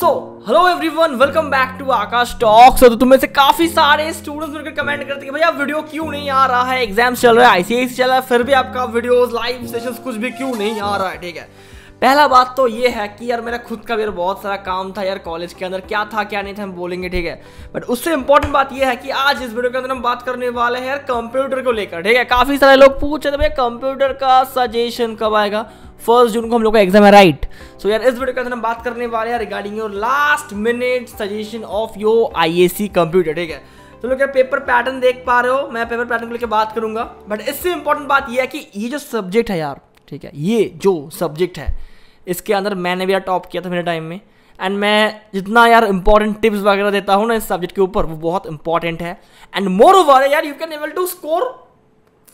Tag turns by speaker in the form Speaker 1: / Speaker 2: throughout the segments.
Speaker 1: So hello everyone welcome back to Akash talks तो तुम्हें से काफी सारे स्टूडेंट्स मिलकर कमेंट करते हैं भैया वीडियो क्यों नहीं आ रहा है एग्जाम चल रहा है आईसीआई चल रहा है फिर भी आपका वीडियोस लाइव सेशंस कुछ भी क्यों नहीं आ रहा है ठीक है पहला बात तो ये है कि यार मेरा खुद का भी बहुत सारा काम था यार कॉलेज के अंदर क्या था क्या नहीं था हम बोलेंगे ठीक है बट उससे इंपॉर्टेंट बात ये है कि आज इस वीडियो के अंदर हम बात करने वाले हैं यार कंप्यूटर को लेकर ठीक है काफी सारे लोग पूछ रहे थे भैया कंप्यूटर का सजेशन कब आएगा फर्स्ट जून को हम लोग का एग्जाम है राइट सो so, यार इस वीडियो के अंदर हम बात करने वाले हैं regarding your last minute suggestion of your ISC computer ठीक है तो लोग यार पेपर पैटर्न देख पा रहे हो मैं पेपर पैटर्न को लेकर बात करूंगा बट इससे इंपॉर्टेंट बात यह है कि ये जो सब्जेक्ट है यार ठीक है ये जो सब्जेक्ट है इसके अंदर मैंने भी यार टॉप किया था मेरे टाइम में एंड मैं जितना यार इंपॉर्टेंट टिप्स वगैरह देता हूँ ना इस सब्जेक्ट के ऊपर वो बहुत इंपॉर्टेंट है एंड मोर ओवर यार you can able to score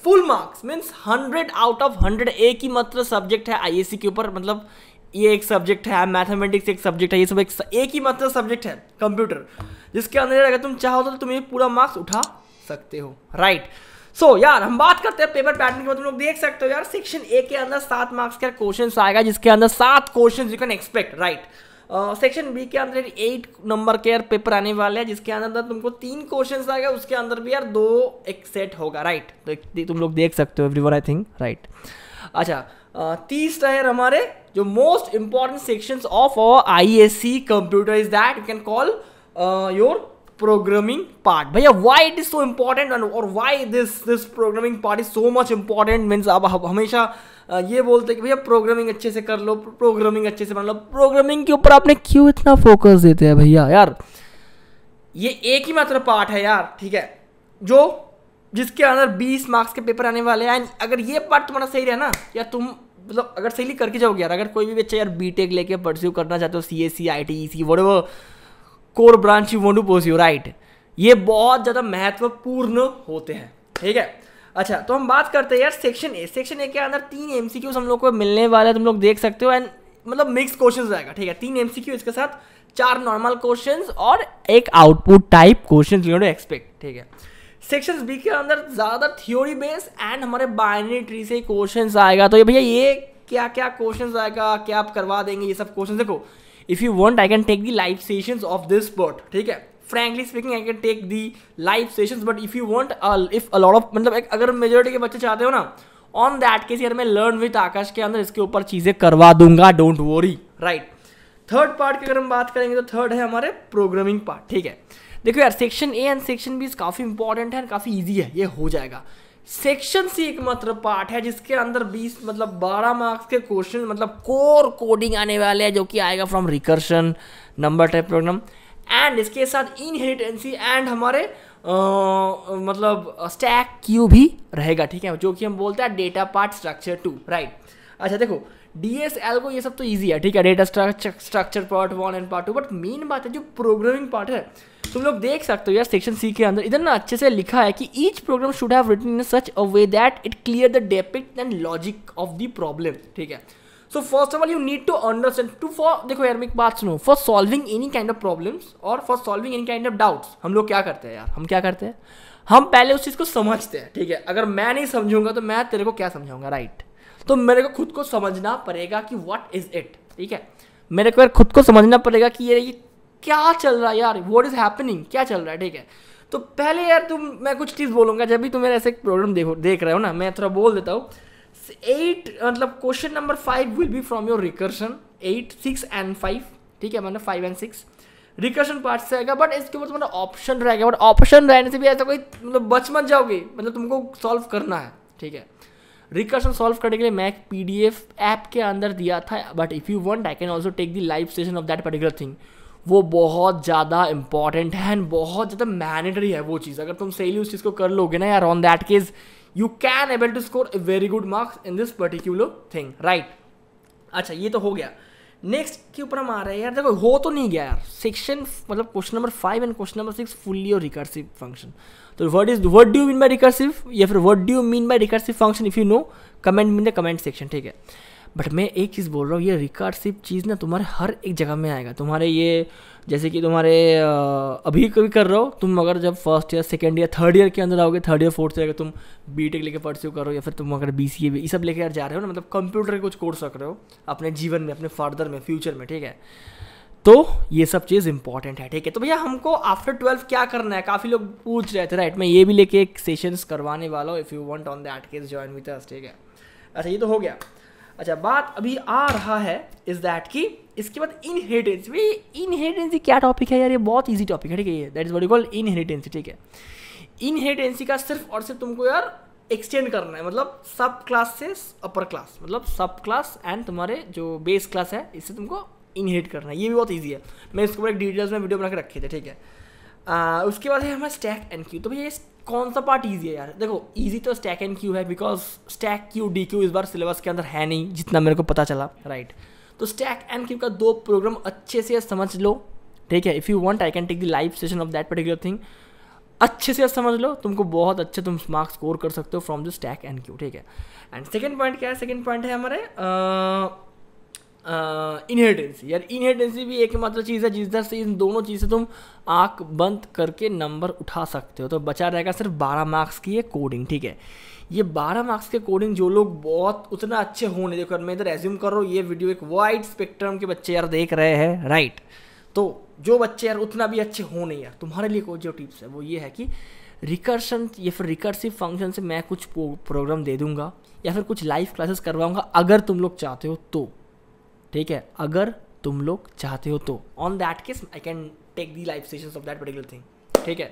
Speaker 1: full marks means hundred out of hundred एक ही मात्र सब्जेक्ट है आई के ऊपर मतलब ये एक सब्जेक्ट है मैथमेटिक्स एक सब्जेक्ट है ये सब एक, एक ही मात्र सब्जेक्ट है कंप्यूटर जिसके अंदर अगर तुम चाहो तो तुम ये पूरा मार्क्स उठा सकते हो राइट right. सो so, यार हम बात करते हैं पेपर पैटर्न के बाद तुम लोग देख सकते हो यार सेक्शन ए के अंदर सात मार्क्स का क्वेश्चन आएगा जिसके अंदर सात question you can expect right right? Section B के अंदर एट नंबर के यार पेपर आने वाले हैं जिसके अंदर तुमको तीन क्वेश्चन आएगा उसके अंदर भी यार दो एक सेट होगा राइट तो तुम लोग देख सकते हो एवरी आई थिंक राइट अच्छा तीसरा है हमारे जो most important section of our I S C computer is that you can call your programming part भैया why it is so important और why this this programming part is so much important means अब हमेशा ये बोलते हैं कि भैया programming अच्छे से कर लो प्रोग्रामिंग अच्छे से बना लो प्रोग्रामिंग के ऊपर आपने क्यों इतना फोकस देते हैं भैया यार ये एक ही मात्र पार्ट है यार ठीक है जो जिसके अंदर 20 मार्क्स के पेपर आने वाले हैं अगर ये पार्ट तुम्हारा सही रहा ना या तुम मतलब अगर सही करके जाओगे यार अगर कोई भी बच्चा यार बी टेक लेके परस्यू करना चाहते हो C S C I T E C वो core branch you want to pursue right ये बहुत ज़्यादा महत्वपूर्ण होते हैं ठीक है अच्छा तो हम बात करते हैं यार सेक्शन ए सेक्शन ए के अंदर तीन एम हम लोग को मिलने वाले तुम लोग देख सकते हो एंड मतलब मिक्स क्वेश्चन रहेगा ठीक है तीन एम इसके साथ चार नॉर्मल क्वेश्चन और एक आउटपुट टाइप क्वेश्चन एक्सपेक्ट ठीक है सेक्शन बी के अंदर ज़्यादातर थ्योरी बेस एंड हमारे बाइनरी ट्री से क्वेश्चन आएगा तो ये भैया ये क्या क्या क्वेश्चन आएगा क्या आप करवा देंगे ये सब क्वेश्चन देखो if you want I can take the live session of this board ठीक है frankly speaking I can take the live session but if you want if a lot of मतलब एक अगर मेजोरिटी के बच्चे चाहते हो ना ऑन दैट केस यार मैं लर्न विथ आकाश के अंदर इसके ऊपर चीज़ें करवा दूंगा don't worry right third part की अगर हम बात करेंगे तो थर्ड है हमारे प्रोग्रामिंग पार्ट ठीक है देखो यार section A and section B काफ़ी इंपॉर्टेंट है काफ़ी ईजी है ये हो जाएगा सेक्शन सी एकमात्र पार्ट है जिसके अंदर 20 मतलब 12 मार्क्स के क्वेश्चन मतलब कोर कोडिंग आने वाले हैं जो कि आएगा from recursion number type program and इसके साथ इनहेरिटेंसी एंड हमारे आ, मतलब स्टैक क्यू भी रहेगा ठीक है जो कि हम बोलते हैं data part structure two right अच्छा देखो डी एस एल को ये सब तो ईजी है ठीक है data structure part one and part two but main बात है जो प्रोग्रामिंग पार्ट है तुम लोग देख सकते हो यार सेक्शन सी के अंदर इधर ना अच्छे से लिखा है कि each program should have written in such a way that it clear the depict and logic of the problem ठीक है so first of all you need to understand to for देखो यार एक बात सुनो for solving any kind of problems और for solving any kind of doubts हम लोग क्या करते हैं यार हम क्या करते हैं हम पहले उस चीज़ को समझते हैं ठीक है अगर मैं नहीं समझूंगा तो मैं तेरे को क्या समझाऊंगा राइट तो मेरे को खुद को समझना पड़ेगा कि वट इज इट ठीक है मेरे को यार खुद को समझना पड़ेगा कि ये क्या चल रहा है यार वॉट इज हैपनिंग क्या चल रहा है ठीक है तो पहले यार तुम मैं कुछ चीज़ बोलूँगा जब भी तुम मेरे ऐसे प्रॉब्लम देखो देख रहे हो ना मैं थोड़ा बोल देता हूँ एट मतलब question number five will be from your recursion eight six and five ठीक है मतलब five and six recursion part से आएगा बट इसके ऊपर तुम्हारा तो मतलब ऑप्शन रहेगा बट ऑप्शन रहने से भी ऐसा कोई मतलब बच मत जाओगे मतलब तुमको सॉल्व करना है ठीक है रिकर्शन सॉल्व करने के लिए मैं एक पी डी एफ ऐप के अंदर दिया था but if you want I can also take the live session of that particular thing वो बहुत ज़्यादा इंपॉर्टेंट है एंड बहुत ज़्यादा मैनेटरी है वो चीज़ अगर तुम सही उस चीज़ को कर लोगे ना यार on that case you can able to score a very good marks in this particular thing right अच्छा ये तो हो गया नेक्स्ट के ऊपर हम आ रहे हैं यार देखो हो तो नहीं गया यार सेक्शन मतलब question number five and question number six fully और रिकर्सिव फंक्शन तो word is word do mean by recursive या फिर what do mean by recursive function if you know comment mean the comment section ठीक है but मैं एक चीज़ बोल रहा हूँ ये रिकार्डशिप चीज़ ना तुम्हारे हर एक जगह में आएगा तुम्हारे ये जैसे कि तुम्हारे अभी कभी कर रहे हो तुम अगर जब first year second year third year के अंदर आओगे थर्ड ईयर फोर्थ ईयर तुम बी टेक लेकर परस्यू करो या फिर तुम अगर बी सी ए ये सब लेकर जा रहे हो ना मतलब कंप्यूटर के कुछ कोर्स रख रहे हो अपने जीवन में अपने फादर में फ्यूचर में ठीक है तो ये सब चीज़ इंपॉर्टेंट है ठीक है तो भैया हमको आफ्टर ट्वेल्व क्या करना है काफ़ी लोग पूछ रहे थे राइट मैं ये भी लेके एक सेशंस करवाने वाला हूँ if you want on that case join with us ठीक है अच्छा ये तो हो गया अच्छा बात अभी आ रहा है इज दैट की इसके बाद इनहेरिटेंस भी इनहेरिटेंस क्या टॉपिक है यार ये बहुत ईजी टॉपिक है ठीक है ये that is what call inheritance ठीक है इनहेरिटेंसी का सिर्फ और सिर्फ तुमको यार एक्सटेंड करना है मतलब सब क्लास से अपर क्लास मतलब सब क्लास एंड तुम्हारे जो बेस क्लास है इससे तुमको इनहेरिट करना है ये भी बहुत ईजी है मैं इसके ऊपर डिटेल्स में वीडियो बना के रखे थे ठीक है आ, उसके बाद है हमारा स्टैक एंड क्यू तो भैया कौन सा पार्ट ईजी है यार देखो ईजी तो स्टैक एंड क्यू है because stack queue dequeue इस बार सिलेबस के अंदर है नहीं जितना मेरे को पता चला राइट तो स्टैक एंड क्यू का दो प्रोग्राम अच्छे से समझ लो ठीक है if you want I can take the live session of that particular thing अच्छे से समझ लो तुमको बहुत अच्छे तुम मार्क्स स्कोर कर सकते हो from the stack and queue ठीक है एंड सेकेंड पॉइंट क्या है सेकेंड पॉइंट है हमारे uh, इनहेरिटेंस यार इनहेरिटेंस भी एकमात्र चीज़ है जिस से इन दोनों चीज़ें तुम आँख बंद करके नंबर उठा सकते हो तो बचा रहेगा सिर्फ बारह मार्क्स की है कोडिंग ठीक है ये बारह मार्क्स के कोडिंग जो लोग बहुत उतना अच्छे होने देखो मैं इधर एज्यूम कर रहा हूँ ये वीडियो एक वाइड स्पेक्ट्रम के बच्चे यार देख रहे हैं राइट तो जो बच्चे यार उतना भी अच्छे हो नहीं यार तुम्हारे लिए कोई जो टिप्स है वो ये है कि रिकर्शन या फिर रिकर्सिव फंक्शन से मैं कुछ प्रोग्राम दे दूंगा या फिर कुछ लाइव क्लासेस करवाऊंगा अगर तुम लोग चाहते हो तो ठीक है अगर तुम लोग चाहते हो तो on that case I can take the life session of that particular thing ठीक है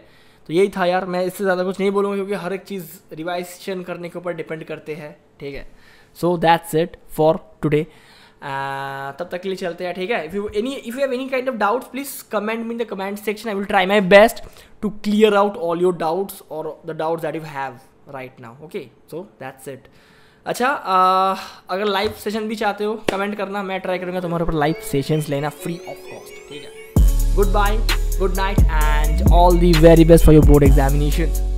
Speaker 1: तो यही था यार मैं इससे ज़्यादा कुछ नहीं बोलूँगा क्योंकि हर एक चीज़ रिवाइजेशन करने के ऊपर डिपेंड करते हैं ठीक है so that's it for today तब तक के लिए चलते हैं ठीक है if you any if you have any kind of doubts please comment me in the comment section I will try my best to clear out all your doubts और the doubts that you have right now okay so that's it अच्छा आ, अगर live session भी चाहते हो comment करना मैं try करूँगा तुम्हारे ऊपर लाइव सेशन लेना फ्री ऑफ कॉस्ट ठीक है good bye good night and all the very best for your board examination